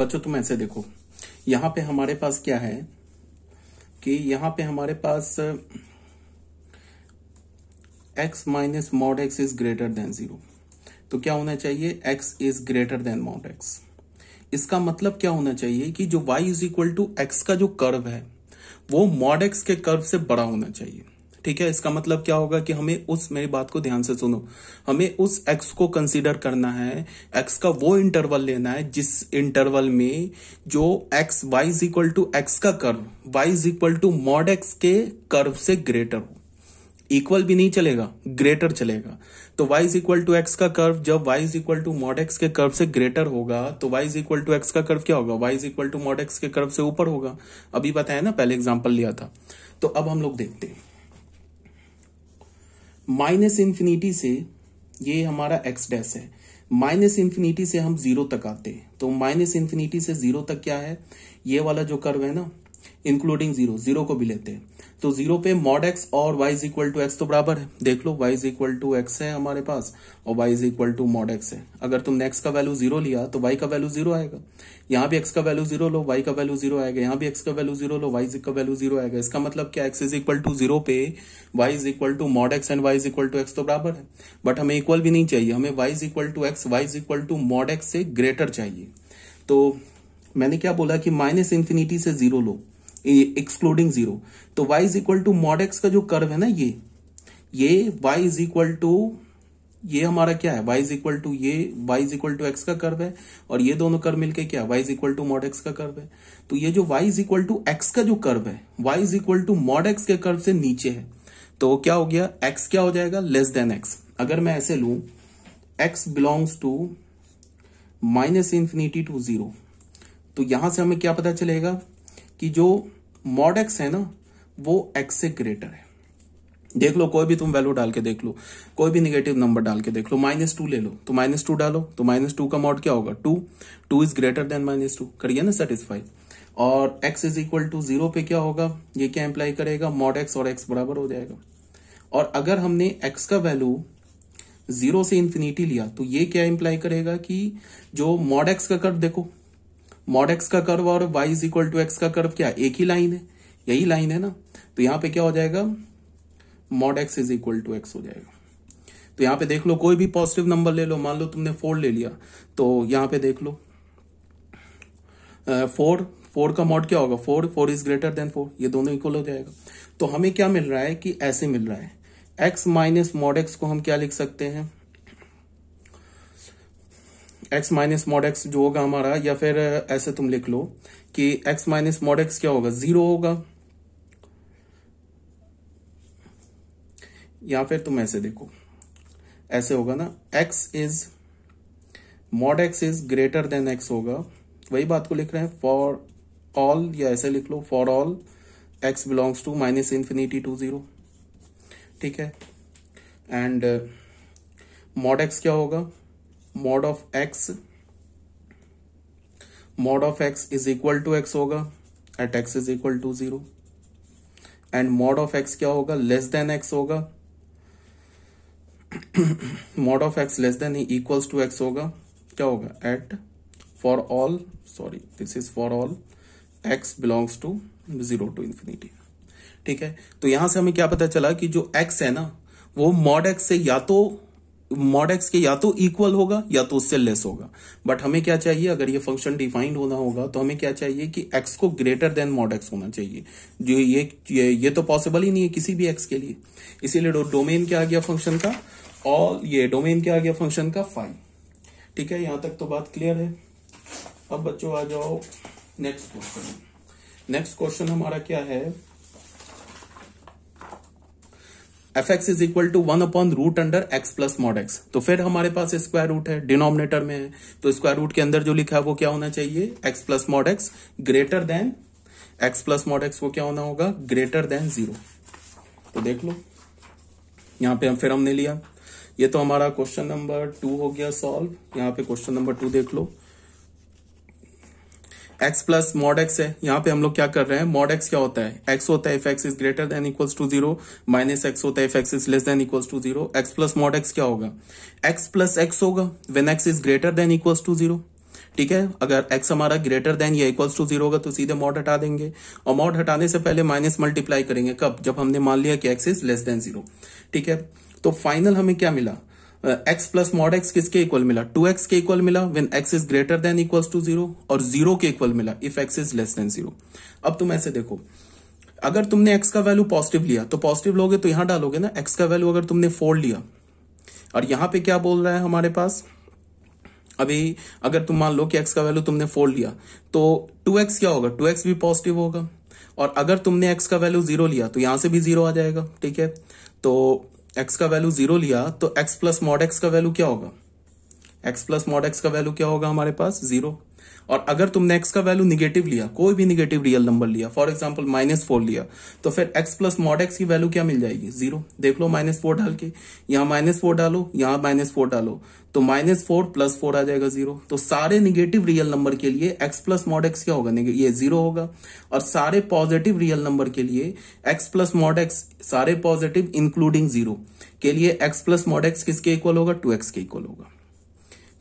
बच्चों तुम ऐसे देखो यहां पे हमारे पास क्या है कि यहां पे हमारे पास x minus mod x is greater than zero तो क्या होना चाहिए x is greater than mod x इसका मतलब क्या होना चाहिए कि जो y is equal to x का जो कर्व है वो मॉड एक्स के कर्व से बड़ा होना चाहिए ठीक है इसका मतलब क्या होगा कि हमें उस मेरी बात को ध्यान से सुनो हमें उस एक्स को कंसीडर करना है एक्स का वो इंटरवल लेना है जिस इंटरवल में जो x y is equal to x का curve y is equal to mod x के कर्व से ग्रेटर हो इक्वल भी नहीं चलेगा ग्रेटर चलेगा तो y is equal to x का कर्व जब y is equal to mod x के कर्व से ग्रेटर होगा तो y is equal to x का कर्व क्या होगा y is equal to mod x के कर्व से ऊपर होगा अभी बताया ना पहले एग्जाम्पल लिया था तो अब हम लोग देखते हैं माइनस इन्फिनिटी से ये हमारा एक्स डैश है माइनस इन्फिनिटी से हम जीरो तक आते हैं तो माइनस इन्फिनिटी से जीरो तक क्या है ये वाला जो कर्व है ना इंक्लूडिंग जीरो जीरो को भी लेते हैं तो जीरो पे मॉड एक्स और y is equal to x तो बराबर है देख लो y is equal to x है हमारे पास और y is equal to mod x है अगर तुमने एक्स का वैल्यू जीरो लिया तो वाई का वैल्यू जीरो आएगा यहाँ भी एक्स का वैल्यू जीरो लो वाई का वैल्यू जीरो आएगा यहाँ भी एक्स का वैल्यू जीरो लो वाई का वैल्यू जीरो आएगा इसका मतलब क्या x is equal to zero पे y is equal to mod x and y is equal to x तो बराबर है बट हमें इक्वल भी नहीं चाहिए हमें y is equal to x y is equal to mod x से ग्रेटर चाहिए तो मैंने क्या बोला कि माइनस इन्फिनिटी से जीरो लो एक्सक्लूडिंग जीरो तो y is equal to mod x का जो कर्व है ना ये ये y इज इक्वल टू ये हमारा क्या है y इज इक्वल टू ये y is equal to x का कर्व है और ये दोनों कर्व मिलके क्या y is equal to mod x का कर्व है तो ये जो y is equal to x का जो कर्व है y is equal to mod x के कर्व से नीचे है तो क्या हो गया x क्या हो जाएगा लेस देन x अगर मैं ऐसे लू x belongs to minus infinity to zero तो यहां से हमें क्या पता चलेगा कि जो मॉड एक्स है ना वो एक्स से ग्रेटर है देख लो कोई भी तुम वैल्यू डाल के देख लो कोई भी निगेटिव नंबर डाल के देख लो माइनस टू ले लो तो माइनस टू डालो तो माइनस टू का मॉड क्या होगा two two is greater than minus two करिए ना सेटिस्फाई और x is equal to zero पे क्या होगा ये क्या इंप्लाई करेगा मॉड x और x बराबर हो जाएगा और अगर हमने x का वैल्यू जीरो से इंफिनिटी लिया तो ये क्या इंप्लाई करेगा कि जो मॉड x का कर्व देखो मॉड एक्स का कर्व और y is equal to x का कर्व क्या एक ही लाइन है यही लाइन है ना तो यहां पे क्या हो जाएगा mod x is equal to x हो जाएगा तो यहाँ पे देख लो कोई भी पॉजिटिव नंबर ले लो मान लो तुमने फोर ले लिया तो यहां पे देख लो फोर फोर का मॉड क्या होगा four four is greater than four ये दोनों इक्वल हो जाएगा तो हमें क्या मिल रहा है कि ऐसे मिल रहा है एक्स माइनस मॉड एक्स को हम क्या लिख सकते हैं एक्स माइनस मॉड एक्स जो होगा हमारा या फिर ऐसे तुम लिख लो कि एक्स माइनस मॉड एक्स क्या होगा जीरो होगा या फिर तुम ऐसे देखो ऐसे होगा ना x is mod x is greater than x होगा वही बात को लिख रहे हैं फॉर ऑल या ऐसे लिख लो for all x belongs to minus infinity to zero ठीक है एंड मॉड एक्स क्या होगा mod of x mod of x is equal to x होगा at x is equal to zero and mod of x क्या होगा less than x होगा mod of x less than equals to x होगा क्या होगा at for all sorry this is for all x belongs to zero to infinity ठीक है तो यहां से हमें क्या पता चला कि जो एक्स है ना वो मॉड एक्स से या तो मॉड एक्स के या तो इक्वल होगा या तो उससे लेस होगा बट हमें क्या चाहिए अगर ये फंक्शन डिफाइंड होना होगा तो हमें क्या चाहिए कि एक्स को ग्रेटर देन मॉड एक्स होना चाहिए जो ये ये, ये तो पॉसिबल ही नहीं है किसी भी एक्स के लिए इसीलिए डोमेन क्या आ गया फंक्शन का और ये डोमेन क्या आ गया फंक्शन का फाइव ठीक है यहां तक तो बात क्लियर है अब बच्चों आ जाओ नेक्स्ट क्वेश्चन नेक्स्ट क्वेश्चन हमारा क्या है f x is equal to one upon root under x plus mod x तो फिर हमारे पास स्क्वायर रूट है डिनोमिनेटर में है तो स्क्वायर रूट के अंदर जो लिखा है वो क्या होना चाहिए x plus mod x greater than x plus mod x वो क्या होना होगा ग्रेटर देन जीरो तो देख लो यहाँ पे हम फिर हमने लिया ये तो हमारा क्वेश्चन नंबर टू हो गया सॉल्व यहाँ पे क्वेश्चन नंबर टू देख लो एक्स प्लस मॉड एक्स है यहाँ पे हम लोग क्या कर रहे हैं मॉड एक्स क्या होता है एक्स होता है if x is greater than equals to zero minus x होता है if x is less than equals to zero x plus mod x क्या होगा एक्स प्लस एक्स होगा when x is greater than equals to zero ठीक है अगर x हमारा greater than या इक्वल्स टू जीरो होगा तो सीधे मॉड हटा देंगे और मॉड हटाने से पहले माइनस मल्टीप्लाई करेंगे कब जब हमने मान लिया कि x is less than zero ठीक है तो फाइनल हमें क्या मिला एक्स प्लस मॉड एक्स किसके इक्वल मिला टू एक्स के इक्वल मिला when x is greater than equal to zero और जीरो के इक्वल मिला if x is less than zero अब तुम ऐसे देखो अगर तुमने एक्स का वैल्यू पॉजिटिव लिया तो पॉजिटिव लोगे तो यहां डालोगे ना एक्स का वैल्यू अगर तुमने फोर लिया और यहां पे क्या बोल रहा है हमारे पास अभी अगर तुम मान लो कि एक्स का वैल्यू तुमने फोर लिया तो टू एक्स क्या होगा टू एक्स भी पॉजिटिव होगा और अगर तुमने एक्स का वैल्यू जीरो लिया तो यहां से भी जीरो आ जाएगा ठीक है तो एक्स का वैल्यू जीरो लिया तो एक्स प्लस मॉड एक्स का वैल्यू क्या होगा एक्स प्लस मॉड एक्स का वैल्यू क्या होगा हमारे पास जीरो और अगर तुमने x का वैल्यू निगेटिव लिया कोई भी निगेटिव रियल नंबर लिया फॉर एग्जाम्पल माइनस फोर लिया तो फिर x प्लस मॉड एक्स की वैल्यू क्या मिल जाएगी जीरो देख लो माइनस फोर डाल के यहाँ माइनस फोर डालो यहाँ माइनस फोर डालो तो माइनस फोर प्लस फोर आ जाएगा जीरो तो सारे निगेटिव रियल नंबर के लिए एक्स प्लस मॉड एक्स क्या होगा ये जीरो होगा और सारे पॉजिटिव रियल नंबर के लिए एक्स प्लस मॉड एक्स सारे पॉजिटिव इंक्लूडिंग जीरो के लिए एक्स प्लस मॉड एक्स किसके इक्वल होगा टू एक्स के इक्वल होगा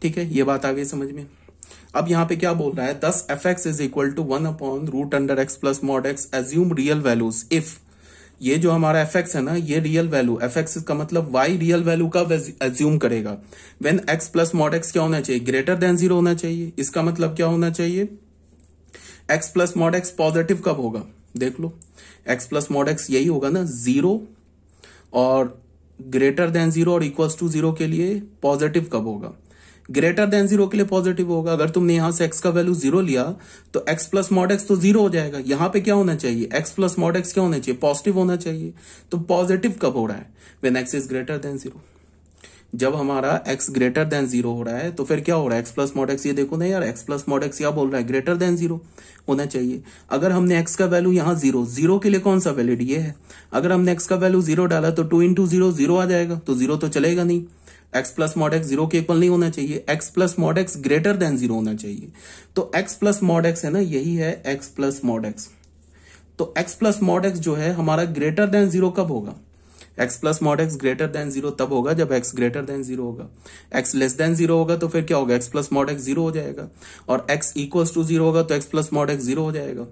ठीक है ये बात आ गई समझ में अब यहाँ पे क्या बोल रहा है this f x is equal to one upon root under x plus mod x assume real values if ये जो हमारा एफ एक्स है ना ये रियल वैल्यू एफ एक्स का मतलब वाई रियल वैल्यू का एज्यूम करेगा when x plus mod x क्या होना चाहिए ग्रेटर देन जीरो होना चाहिए इसका मतलब क्या होना चाहिए x plus mod x positive कब होगा देख लो एक्स प्लस मॉड एक्स यही होगा ना जीरो और ग्रेटर देन जीरो और इक्वल्स टू जीरो के लिए पॉजिटिव कब होगा ग्रेटर देन जीरो के लिए पॉजिटिव होगा अगर तुमने यहां से एक्स का वैल्यू जीरो लिया तो एक्स प्लस मॉड एक्स तो जीरो हो जाएगा यहां पे क्या होना चाहिए एक्स प्लस मॉड एक्स क्या होना चाहिए पॉजिटिव होना चाहिए तो पॉजिटिव कब हो रहा है when x is greater than zero जब हमारा एक्स ग्रेटर देन जीरो हो रहा है तो फिर क्या हो रहा है एक्स प्लस मॉड एक्स ये देखो ना यार एक्स प्लस मॉड एक्स क्या बोल रहा है ग्रेटर देन जीरो होना चाहिए अगर हमने एक्स का वैल्यू यहाँ जीरो जीरो के लिए कौन सा वैलिड ये है अगर हमने एक्स का वैल्यू जीरो डाला तो टू इंटू जीरो जीरो आ जाएगा तो जीरो तो चलेगा नहीं x plus mod x zero के इक्वल नहीं होना चाहिए x plus mod x greater than zero होना चाहिए तो एक्स प्लस मॉड एक्स है ना यही है एक्स प्लस मॉड एक्स तो एक्स प्लस मॉड एक्स जो है हमारा ग्रेटर देन जीरो कब होगा x plus mod x greater than zero तब होगा जब एक्स ग्रेटर देन जीरो होगा एक्स लेस देन जीरो होगा तो फिर क्या होगा x plus mod x zero हो जाएगा और एक्स इक्वल्स टू जीरो होगा तो x plus mod x zero हो जाएगा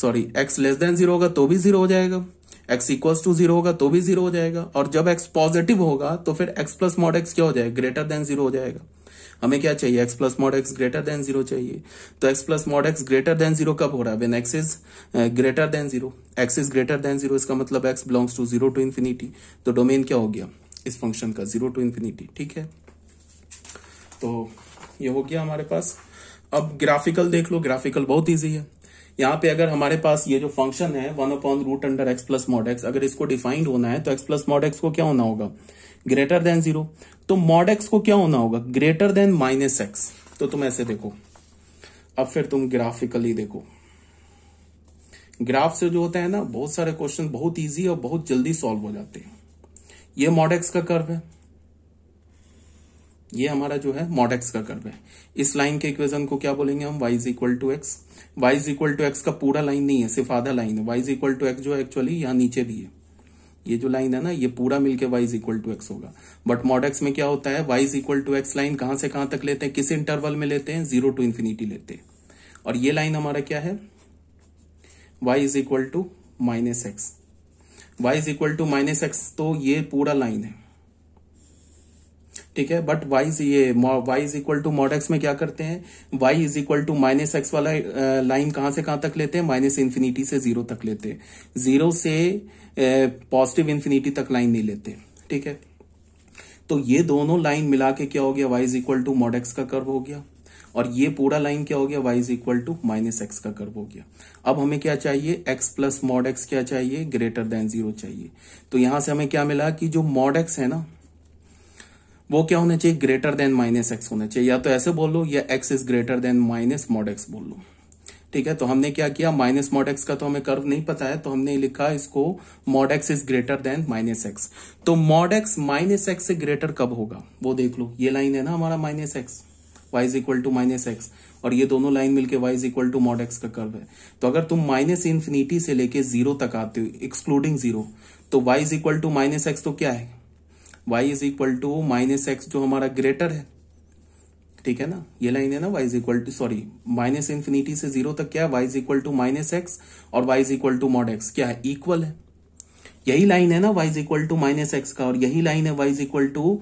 sorry x less than zero होगा तो भी जीरो हो जाएगा एक्स इक्वल टू जीरो होगा तो भी जीरो हो जाएगा और जब एक्स पॉजिटिव होगा तो फिर एक्स प्लस मॉड एक्स क्या हो जाएगा ग्रेटर देन जीरो हो जाएगा हमें क्या चाहिए x plus mod x greater than zero चाहिए तो x plus mod x greater than zero कब हो रहा है x is greater than zero x is greater than zero इसका मतलब x belongs to zero to infinity तो डोमेन क्या हो गया इस फंक्शन का जीरो टू इन्फिनिटी ठीक है तो ये हो गया हमारे पास अब ग्राफिकल देख लो ग्राफिकल बहुत ईजी है यहाँ पे अगर हमारे पास ये जो फंक्शन है one upon root under x plus mod x अगर इसको डिफाइंड होना है तो एक्स प्लस मॉड एक्स को क्या होना होगा ग्रेटर देन जीरो तो मॉड एक्स को क्या होना होगा ग्रेटर देन माइनस एक्स तो तुम ऐसे देखो अब फिर तुम ग्राफिकली देखो ग्राफ से जो होता है ना बहुत सारे क्वेश्चन बहुत ईजी और बहुत जल्दी सॉल्व हो जाते हैं ये मॉड एक्स का कर्व है ये हमारा जो है मॉड एक्स का कर्व है इस लाइन के इक्वेशन को क्या बोलेंगे हम y is equal to x y is equal to x का पूरा लाइन नहीं है सिर्फ आधा लाइन है y is equal to x जो है एक्चुअली यहाँ नीचे भी है ये जो लाइन है ना ये पूरा मिलके y is equal to x होगा बट मॉड एक्स में क्या होता है y is equal to x line कहां से कहां तक लेते हैं किस इंटरवल में लेते हैं जीरो टू इन्फिनिटी लेते हैं और ये लाइन हमारा क्या है y is equal to minus x y is equal to minus x तो ये पूरा लाइन है ठीक है बट वाई ये y is equal to mod x में क्या करते हैं y is equal to minus x वाला लाइन uh, कहां से कहां तक लेते हैं माइनस इन्फिनिटी से जीरो तक लेते हैं जीरो से पॉजिटिव uh, इन्फिनिटी तक लाइन नहीं लेते ठीक है तो ये दोनों लाइन मिला के क्या हो गया y is equal to mod x का कर्व हो गया और ये पूरा लाइन क्या हो गया y is equal to minus x का कर्व हो गया अब हमें क्या चाहिए एक्स प्लस मॉड एक्स क्या चाहिए ग्रेटर देन जीरो चाहिए तो यहां से हमें क्या मिला कि जो मॉड एक्स है ना वो क्या होने चाहिए ग्रेटर देन माइनस एक्स होने चाहिए या तो ऐसे बोल लो या x is greater than minus mod x बोल लो ठीक है तो हमने क्या किया माइनस मॉड एक्स का तो हमें कर्व नहीं पता है तो हमने लिखा इसको mod x is greater than minus x तो मॉड एक्स माइनस एक्स से ग्रेटर कब होगा वो देख लो ये लाइन है ना हमारा minus x y is equal to minus x और ये दोनों लाइन मिलके y is equal to mod x का कर्व है तो अगर तुम माइनस इन्फिनिटी से लेके जीरो तक आते हो एक्सक्लूडिंग जीरो तो y is equal to minus x तो क्या है y is equal to minus x जो हमारा ग्रेटर है ठीक है ना ये लाइन है ना y is equal to sorry minus infinity से जीरो तक क्या है y is equal to minus x और y is equal to mod x क्या है इक्वल है यही लाइन है ना y is equal to minus x का और यही लाइन है y is equal to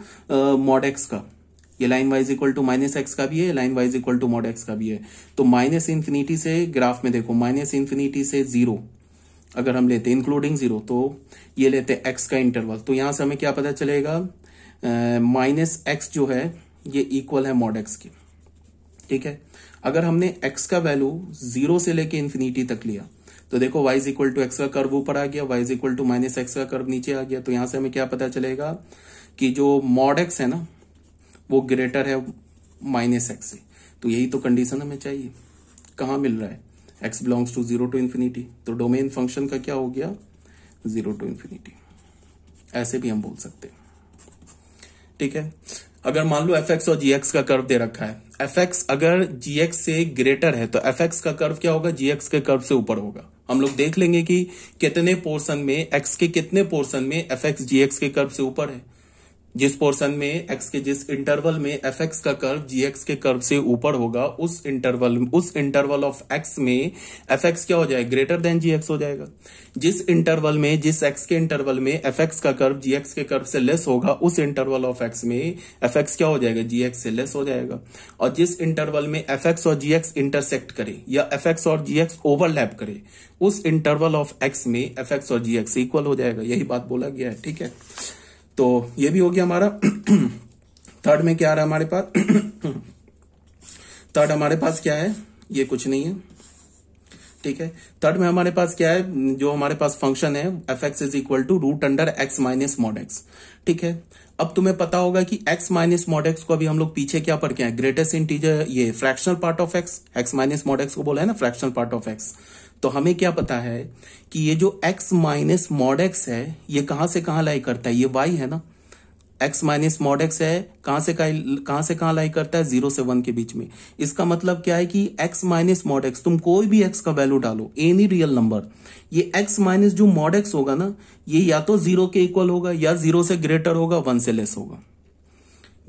mod x का ये line y is equal to minus x का भी है line y is equal to mod x का भी है तो माइनस इन्फिनिटी से ग्राफ में देखो माइनस इन्फिनिटी से जीरो अगर हम लेते इंक्लूडिंग जीरो तो ये लेते एक्स का इंटरवल तो यहां से हमें क्या पता चलेगा माइनस एक्स जो है ये इक्वल है मॉड एक्स के ठीक है अगर हमने एक्स का वैल्यू जीरो से लेके इन्फिनिटी तक लिया तो देखो y is equal to x का कर्व ऊपर आ गया y is equal to minus x का कर्व नीचे आ गया तो यहां से हमें क्या पता चलेगा कि जो मॉड एक्स है ना वो ग्रेटर है माइनस एक्स से तो यही तो कंडीशन हमें चाहिए कहां मिल रहा है x belongs to zero to infinity तो डोमेन फंक्शन का क्या हो गया जीरो टू इन्फिनिटी ऐसे भी हम बोल सकते हैं ठीक है अगर मान लो एफ एक्स और जी का कर्व दे रखा है एफ एक्स अगर जी से ग्रेटर है तो एफ एक्स का कर्व क्या होगा जी के कर्व से ऊपर होगा हम लोग देख लेंगे कि कितने पोर्शन में एक्स के कितने पोर्शन में एफ एक्स जी के कर्व से ऊपर है जिस पोर्शन में एक्स के जिस इंटरवल में एफ एक्स का कर्व जी एक्स के कर्व से ऊपर होगा उस इंटरवल उस इंटरवल ऑफ एक्स में एफ एक्स क्या हो जाएगा ग्रेटर देन जी एक्स हो जाएगा जिस इंटरवल में जिस एक्स के इंटरवल में एफ एक्स का कर्व जी एक्स के कर्व से लेस होगा उस इंटरवल ऑफ एक्स में एफ एक्स क्या हो जाएगा जी एक्स से लेस हो जाएगा और जिस इंटरवल में एफ एक्स और जी एक्स इंटरसेक्ट करे या एफ एक्स और जी एक्स ओवरलैप करे उस इंटरवल ऑफ एक्स में एफ एक्स और जी एक्स इक्वल हो जाएगा यही बात बोला गया है ठीक है तो ये भी हो गया हमारा थर्ड में क्या आ रहा है हमारे पास थर्ड हमारे पास क्या है ये कुछ नहीं है ठीक है थर्ड में हमारे पास क्या है जो हमारे पास फंक्शन है f x is equal to root under x minus mod x ठीक है अब तुम्हें पता होगा कि x माइनस मॉड एक्स को अभी हम लोग पीछे क्या पढ़ के हैं ग्रेटेस्ट इंटीजर ये fractional part of x x minus mod x को बोला है ना फ्रैक्शनल पार्ट ऑफ x तो हमें क्या पता है कि ये जो x माइनस मॉड एक्स है ये कहां से कहां लाई करता है ये y है ना एक्स माइनस मॉड एक्स है कहां से कहां से कहां लाई करता है जीरो से वन के बीच में इसका मतलब क्या है कि एक्स माइनस मॉड एक्स तुम कोई भी एक्स का वैल्यू डालो एनी रियल नंबर ये एक्स माइनस जो मॉड एक्स होगा ना ये या तो जीरो के इक्वल होगा या जीरो से ग्रेटर होगा वन से लेस होगा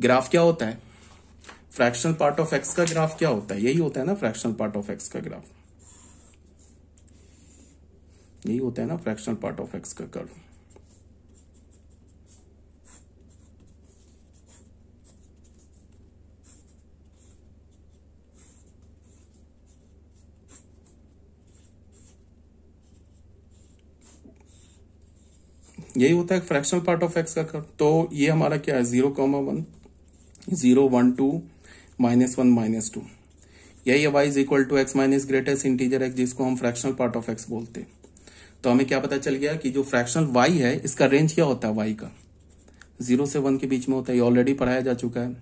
ग्राफ क्या होता है फ्रैक्शनल पार्ट ऑफ एक्स का ग्राफ क्या होता है यही होता है ना फ्रैक्शनल पार्ट ऑफ एक्स का ग्राफ यही होता है ना फ्रैक्शनल पार्ट ऑफ एक्स का कर्व यही होता है फ्रैक्शनल पार्ट ऑफ एक्स का कर्व तो ये हमारा क्या है zero comma one zero one two minus one minus two यही है y is equal to x minus greatest integer x जिसको हम फ्रैक्शनल पार्ट ऑफ एक्स बोलते हैं तो हमें क्या पता चल गया कि जो फ्रैक्शनल वाई है इसका रेंज क्या होता है वाई का जीरो से वन के बीच में होता है ये ऑलरेडी पढ़ाया जा चुका है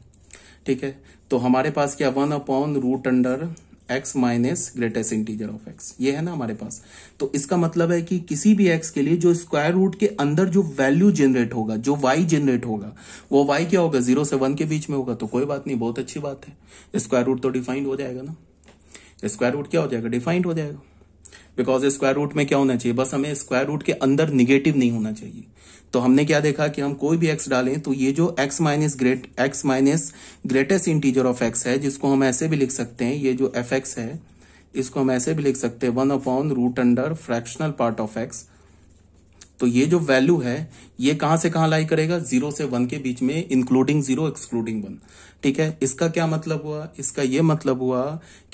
ठीक है तो हमारे पास क्या one upon root under x minus greatest integer of x ये है ना हमारे पास तो इसका मतलब है कि किसी भी एक्स के लिए जो स्क्वायर रूट के अंदर जो वैल्यू जनरेट होगा जो वाई जनरेट होगा वो वाई क्या होगा जीरो से वन के बीच में होगा तो कोई बात नहीं बहुत अच्छी बात है स्क्वायर रूट तो डिफाइंड हो जाएगा ना स्क्वायर रूट क्या हो जाएगा डिफाइंड हो जाएगा बिकॉज स्क्वायर रूट में क्या होना चाहिए बस हमें स्क्वायर रूट के अंदर निगेटिव नहीं होना चाहिए तो हमने क्या देखा कि हम कोई भी एक्स डालें तो ये जो x minus great x minus greatest integer of x है जिसको हम ऐसे भी लिख सकते हैं ये जो एफ एक्स है इसको हम ऐसे भी लिख सकते हैं one upon root under fractional part of x तो ये जो वैल्यू है ये कहां से कहां लाई करेगा जीरो से वन के बीच में इंक्लूडिंग जीरो एक्सक्लूडिंग वन ठीक है इसका क्या मतलब हुआ इसका ये मतलब हुआ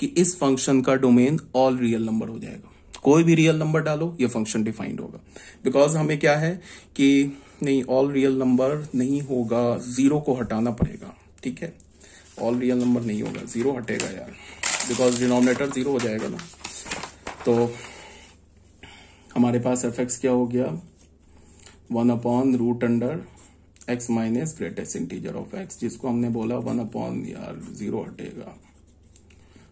कि इस फंक्शन का डोमेन ऑल रियल नंबर हो जाएगा तो कोई भी रियल नंबर डालो ये फंक्शन डिफाइंड होगा बिकॉज हमें क्या है कि नहीं ऑल रियल नंबर नहीं होगा जीरो को हटाना पड़ेगा ठीक है ऑल रियल नंबर नहीं होगा जीरो हटेगा यार बिकॉज डिनोमिनेटर जीरो हो जाएगा ना तो हमारे पास एफ एक्स क्या हो गया one upon root under x minus greatest integer of x जिसको हमने बोला वन अपॉन यार जीरो हटेगा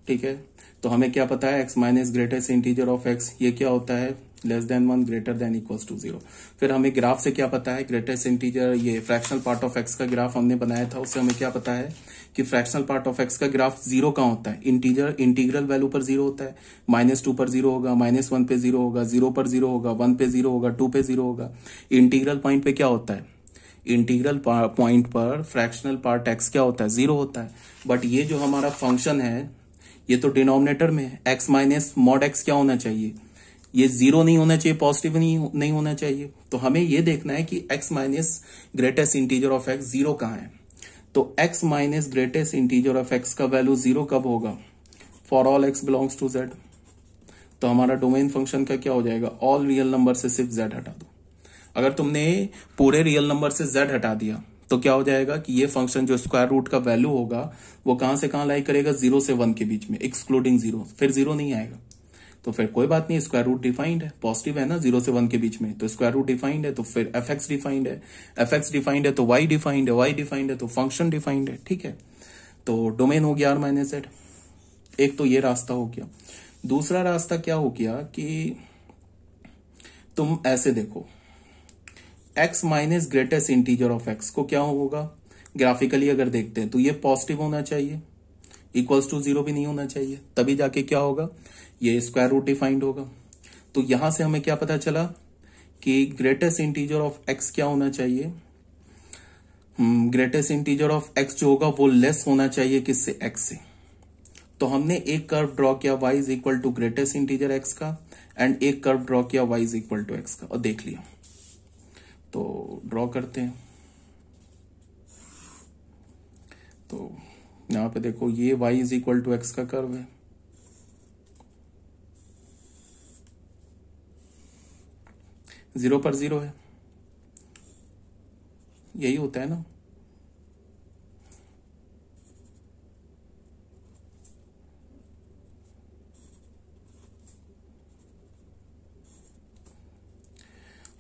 ठीक है तो हमें क्या पता है x minus greatest integer of x ये क्या होता है less than one greater than equals to zero फिर हमें ग्राफ से क्या पता है ग्रेटेस्ट इंटीजर ये फ्रैक्शनल पार्ट ऑफ एक्स का ग्राफ हमने बनाया था उससे हमें क्या पता है कि फ्रैक्शनल पार्ट ऑफ एक्स का ग्राफ जीरो कहाँ होता है इंटीजर इंटीग्रल वैल्यू पर जीरो होता है माइनस टू पर जीरो होगा माइनस वन पे जीरो होगा जीरो पर जीरो होगा वन पे जीरो होगा टू पे जीरो होगा इंटीग्रल पॉइंट पे क्या होता है इंटीग्रल पॉइंट पर फ्रैक्शनल पार्ट एक्स क्या होता है जीरो होता है बट ये जो हमारा फंक्शन है ये तो डिनोमिनेटर में है एक्स माइनस मॉड एक्स क्या होना चाहिए ये जीरो नहीं होना चाहिए पॉजिटिव नहीं नहीं होना चाहिए तो हमें ये देखना है कि x minus greatest integer of x zero कहाँ है तो x minus greatest integer of x का वैल्यू जीरो कब होगा for all x belongs to Z तो हमारा डोमेन फंक्शन का क्या हो जाएगा ऑल रियल नंबर से सिर्फ जेड हटा दो अगर तुमने पूरे रियल नंबर से जेड हटा दिया तो क्या हो जाएगा कि ये फंक्शन जो स्क्वायर रूट का वैल्यू होगा वो कहां से कहां लाई करेगा जीरो से वन के बीच में एक्सक्लूडिंग जीरो फिर जीरो नहीं आएगा तो फिर कोई बात नहीं स्क्वायर रूट डिफाइंड है पॉजिटिव है ना जीरो से वन के बीच में तो स्क्वायर रूट डिफाइंड है तो फिर एफ एक्स डिफाइंड है एफ एक्स डिफाइंड है तो वाई डिफाइंड है वाई डिफाइंड है तो फंक्शन डिफाइंड है ठीक है तो डोमेन हो गया आर माइनस एड एक तो ये रास्ता हो गया दूसरा रास्ता क्या हो गया कि तुम ऐसे देखो x minus greatest integer of x को क्या होगा ग्राफिकली अगर देखते हैं तो ये पॉजिटिव होना चाहिए इक्वल्स टू जीरो भी नहीं होना चाहिए तभी जाके क्या होगा ये स्क्वायर रूट डिफाइंड होगा तो यहां से हमें क्या पता चला कि ग्रेटेस्ट इंटीजर ऑफ एक्स क्या होना चाहिए ग्रेटेस्ट इंटीजर ऑफ एक्स जो होगा वो लेस होना चाहिए किससे एक्स से तो हमने एक कर्व ड्रॉ किया y is equal to greatest integer x का एंड एक कर्व ड्रॉ किया y is equal to x का और देख लिया तो ड्रॉ करते हैं तो यहां पे देखो ये y is equal to x का कर्व है जीरो पर जीरो है यही होता है ना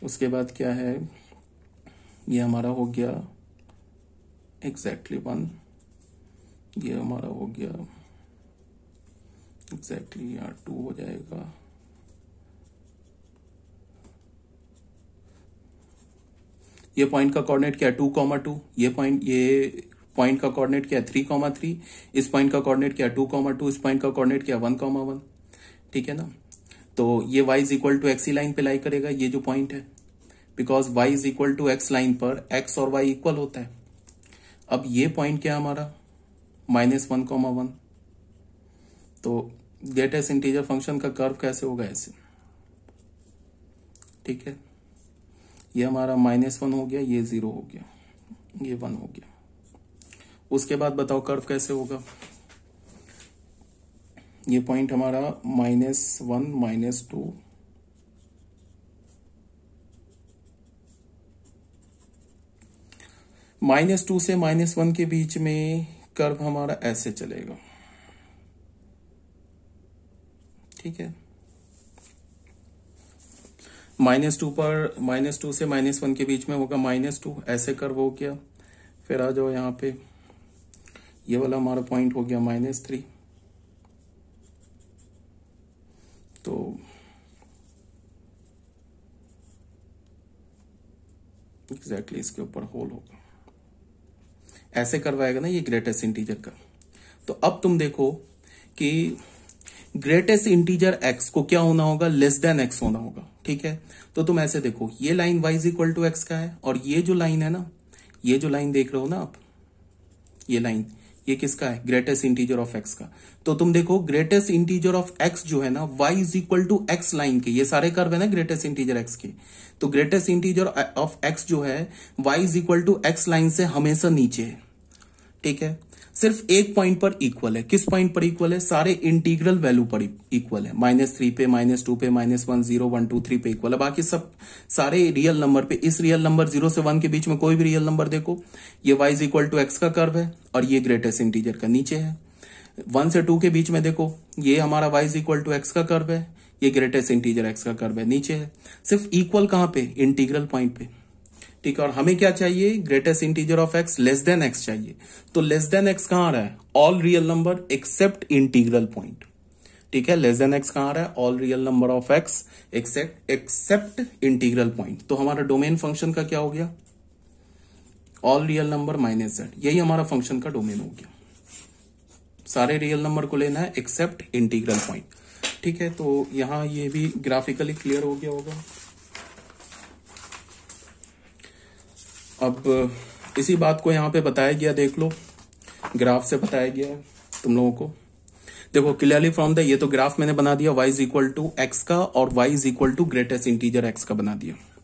उसके बाद क्या है ये हमारा हो गया एग्जैक्टली वन ये हमारा हो गया एग्जैक्टली यहाँ टू हो जाएगा ये पॉइंट का कोऑर्डिनेट क्या है टू कॉमा टू ये पॉइंट ये पॉइंट का कोऑर्डिनेट क्या है थ्री कॉमा थ्री इस पॉइंट का कोऑर्डिनेट क्या है टू कॉमा टू इस पॉइंट का कोऑर्डिनेट क्या है वन कॉमा वन ठीक है ना तो ये y is equal to x line पे लाई करेगा ये जो पॉइंट है because y is equal to x line पर एक्स और वाई इक्वल होता है अब ये पॉइंट क्या हमारा माइनस वन कॉमा वन तो ग्रेटेस्ट इंटीजर फंक्शन का कर्व कैसे होगा ऐसे ठीक है ये हमारा माइनस वन हो गया ये जीरो हो गया ये वन हो गया उसके बाद बताओ कर्व कैसे होगा ये पॉइंट हमारा minus one minus two minus two से माइनस वन के बीच में कर्व हमारा ऐसे चलेगा ठीक है माइनस टू पर माइनस टू से माइनस वन के बीच में होगा माइनस टू ऐसे कर्व हो गया फिर आ जाओ यहां पे ये वाला हमारा पॉइंट हो गया माइनस थ्री तो एग्जैक्टली exactly इसके ऊपर होल होगा ऐसे करवाएगा ना ये ग्रेटेस्ट इंटीजर का तो अब तुम देखो कि ग्रेटेस्ट इंटीजर एक्स को क्या होना होगा लेस देन एक्स होना होगा ठीक है तो तुम ऐसे देखो ये line y is equal to x का है और ये जो लाइन है ना ये जो लाइन देख रहे हो ना आप ये लाइन ये किसका है ग्रेटेस्ट इंटीजर ऑफ एक्स का तो तुम देखो ग्रेटेस्ट इंटीजर ऑफ एक्स जो है ना y is equal to x line के ये सारे कर्व है ना ग्रेटेस्ट इंटीजर एक्स के तो ग्रेटेस्ट इंटीजर ऑफ एक्स जो है y is equal to x line से हमेशा नीचे है ठीक है सिर्फ एक पॉइंट पर इक्वल है किस पॉइंट पर इक्वल है सारे इंटीग्रल वैल्यू पर इक्वल है माइनस थ्री पे माइनस टू पे minus one zero one two three पे इक्वल है बाकी सब सारे रियल नंबर पे इस रियल नंबर जीरो से वन के बीच में कोई भी रियल नंबर देखो ये y is equal to x का कर्व है और ये ग्रेटेस्ट इंटीजर का नीचे है वन से टू के बीच में देखो ये हमारा y is equal to x का कर्व है ये ग्रेटेस्ट इंटीजर एक्स का कर्व है नीचे है सिर्फ इक्वल कहां पे इंटीग्रल पॉइंट पे ठीक है और हमें क्या चाहिए greatest integer of x less than x चाहिए तो लेस देन एक्स कहां आ रहा है all real number except integral point ठीक है लेस देन एक्स कहां आ रहा है all real number of x except except integral point तो हमारा डोमेन फंक्शन का क्या हो गया all real number minus Z यही हमारा फंक्शन का डोमेन हो गया सारे रियल नंबर को लेना है एक्सेप्ट इंटीग्रल पॉइंट ठीक है तो यहां ये भी ग्राफिकली क्लियर हो गया होगा अब इसी बात को यहाँ पे बताया गया देख लो ग्राफ से बताया गया है तुम लोगों को देखो क्लियरली फ्रॉम द ये तो ग्राफ मैंने बना दिया y is equal to x का और y is equal to greatest integer x का बना दिया